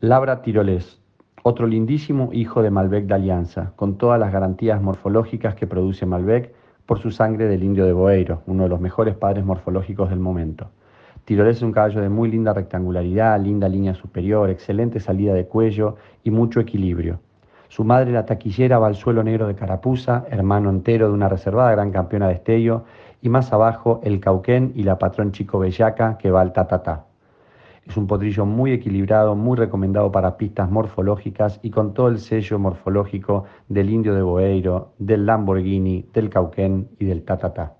Labra tirolés, otro lindísimo hijo de Malbec de Alianza, con todas las garantías morfológicas que produce Malbec por su sangre del indio de Boeiro, uno de los mejores padres morfológicos del momento. Tirolés es un caballo de muy linda rectangularidad, linda línea superior, excelente salida de cuello y mucho equilibrio. Su madre, la taquillera va al suelo Negro de Carapuza, hermano entero de una reservada gran campeona de estello, y más abajo el Cauquén y la patrón Chico Bellaca que va al tatatá. Es un potrillo muy equilibrado, muy recomendado para pistas morfológicas y con todo el sello morfológico del indio de Boeiro, del Lamborghini, del Cauquén y del Tatatá.